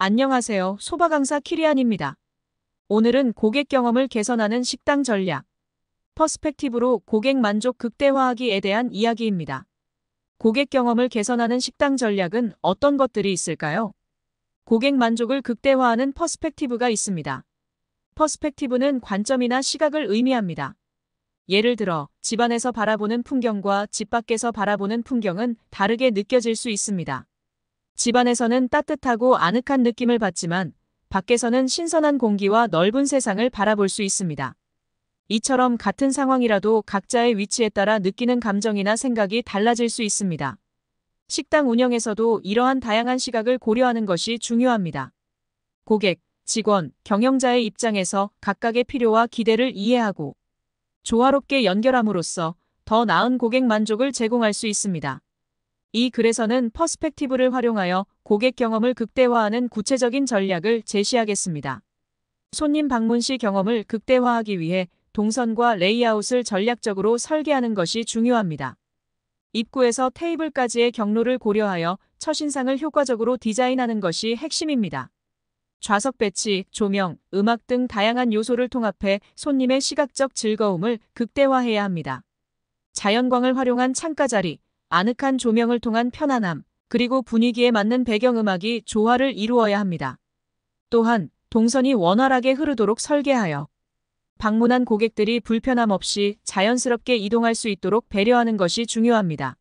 안녕하세요. 소바 강사 키리안입니다. 오늘은 고객 경험을 개선하는 식당 전략, 퍼스펙티브로 고객 만족 극대화하기에 대한 이야기입니다. 고객 경험을 개선하는 식당 전략은 어떤 것들이 있을까요? 고객 만족을 극대화하는 퍼스펙티브가 있습니다. 퍼스펙티브는 관점이나 시각을 의미합니다. 예를 들어, 집안에서 바라보는 풍경과 집 밖에서 바라보는 풍경은 다르게 느껴질 수 있습니다. 집안에서는 따뜻하고 아늑한 느낌을 받지만 밖에서는 신선한 공기와 넓은 세상을 바라볼 수 있습니다. 이처럼 같은 상황이라도 각자의 위치에 따라 느끼는 감정이나 생각이 달라질 수 있습니다. 식당 운영에서도 이러한 다양한 시각을 고려하는 것이 중요합니다. 고객, 직원, 경영자의 입장에서 각각의 필요와 기대를 이해하고 조화롭게 연결함으로써 더 나은 고객 만족을 제공할 수 있습니다. 이 글에서는 퍼스펙티브를 활용하여 고객 경험을 극대화하는 구체적인 전략을 제시하겠습니다. 손님 방문 시 경험을 극대화하기 위해 동선과 레이아웃을 전략적으로 설계하는 것이 중요합니다. 입구에서 테이블까지의 경로를 고려하여 처신상을 효과적으로 디자인하는 것이 핵심입니다. 좌석 배치, 조명, 음악 등 다양한 요소를 통합해 손님의 시각적 즐거움을 극대화해야 합니다. 자연광을 활용한 창가 자리, 아늑한 조명을 통한 편안함, 그리고 분위기에 맞는 배경음악이 조화를 이루어야 합니다. 또한 동선이 원활하게 흐르도록 설계하여 방문한 고객들이 불편함 없이 자연스럽게 이동할 수 있도록 배려하는 것이 중요합니다.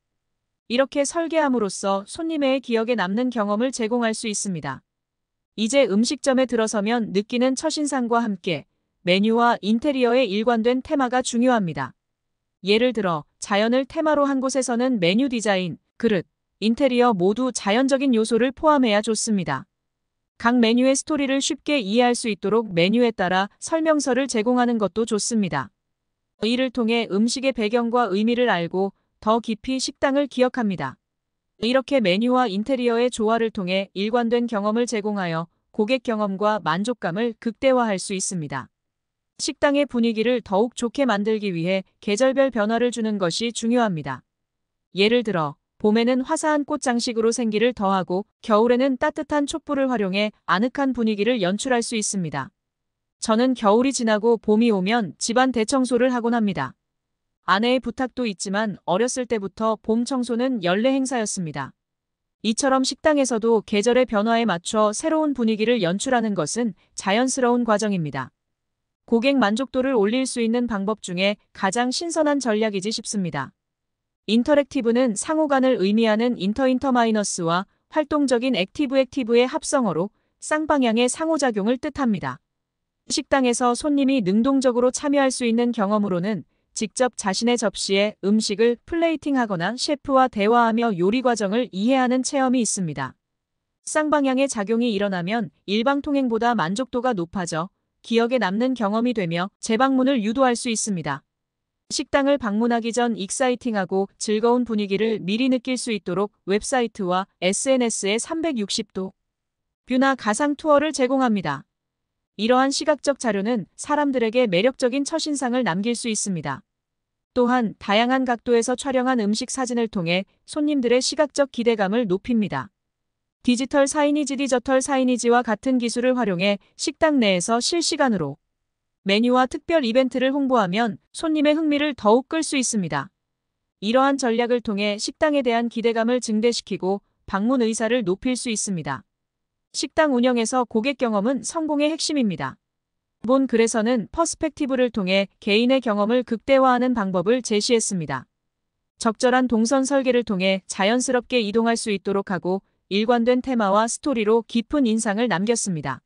이렇게 설계함으로써 손님의 기억에 남는 경험을 제공할 수 있습니다. 이제 음식점에 들어서면 느끼는 첫인상과 함께 메뉴와 인테리어에 일관된 테마가 중요합니다. 예를 들어 자연을 테마로 한 곳에서는 메뉴 디자인, 그릇, 인테리어 모두 자연적인 요소를 포함해야 좋습니다. 각 메뉴의 스토리를 쉽게 이해할 수 있도록 메뉴에 따라 설명서를 제공하는 것도 좋습니다. 이를 통해 음식의 배경과 의미를 알고 더 깊이 식당을 기억합니다. 이렇게 메뉴와 인테리어의 조화를 통해 일관된 경험을 제공하여 고객 경험과 만족감을 극대화할 수 있습니다. 식당의 분위기를 더욱 좋게 만들기 위해 계절별 변화를 주는 것이 중요합니다. 예를 들어 봄에는 화사한 꽃 장식으로 생기를 더하고 겨울에는 따뜻한 촛불을 활용해 아늑한 분위기를 연출할 수 있습니다. 저는 겨울이 지나고 봄이 오면 집안 대청소를 하곤 합니다. 아내의 부탁도 있지만 어렸을 때부터 봄 청소는 연례 행사였습니다. 이처럼 식당에서도 계절의 변화에 맞춰 새로운 분위기를 연출하는 것은 자연스러운 과정입니다. 고객 만족도를 올릴 수 있는 방법 중에 가장 신선한 전략이지 싶습니다. 인터랙티브는 상호간을 의미하는 인터인터 마이너스와 활동적인 액티브 액티브의 합성어로 쌍방향의 상호작용을 뜻합니다. 식당에서 손님이 능동적으로 참여할 수 있는 경험으로는 직접 자신의 접시에 음식을 플레이팅하거나 셰프와 대화하며 요리 과정을 이해하는 체험이 있습니다. 쌍방향의 작용이 일어나면 일방통행보다 만족도가 높아져 기억에 남는 경험이 되며 재방문을 유도할 수 있습니다. 식당을 방문하기 전 익사이팅하고 즐거운 분위기를 미리 느낄 수 있도록 웹사이트와 SNS에 360도 뷰나 가상 투어를 제공합니다. 이러한 시각적 자료는 사람들에게 매력적인 첫인상을 남길 수 있습니다. 또한 다양한 각도에서 촬영한 음식 사진을 통해 손님들의 시각적 기대감을 높입니다. 디지털 사이니지 디저털 사이니지와 같은 기술을 활용해 식당 내에서 실시간으로 메뉴와 특별 이벤트를 홍보하면 손님의 흥미를 더욱 끌 수 있습니다. 이러한 전략을 통해 식당에 대한 기대감을 증대시키고 방문 의사를 높일 수 있습니다. 식당 운영에서 고객 경험은 성공의 핵심입니다. 본 글에서는 퍼스펙티브를 통해 개인의 경험을 극대화하는 방법을 제시했습니다. 적절한 동선 설계를 통해 자연스럽게 이동할 수 있도록 하고 일관된 테마와 스토리로 깊은 인상을 남겼습니다.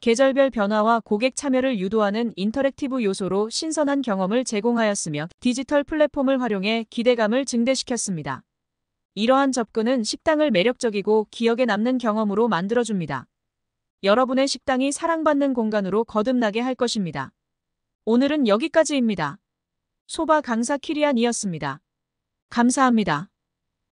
계절별 변화와 고객 참여를 유도하는 인터랙티브 요소로 신선한 경험을 제공하였으며 디지털 플랫폼을 활용해 기대감을 증대시켰습니다. 이러한 접근은 식당을 매력적이고 기억에 남는 경험으로 만들어줍니다. 여러분의 식당이 사랑받는 공간으로 거듭나게 할 것입니다. 오늘은 여기까지입니다. 소바 강사 키리안이었습니다. 감사합니다.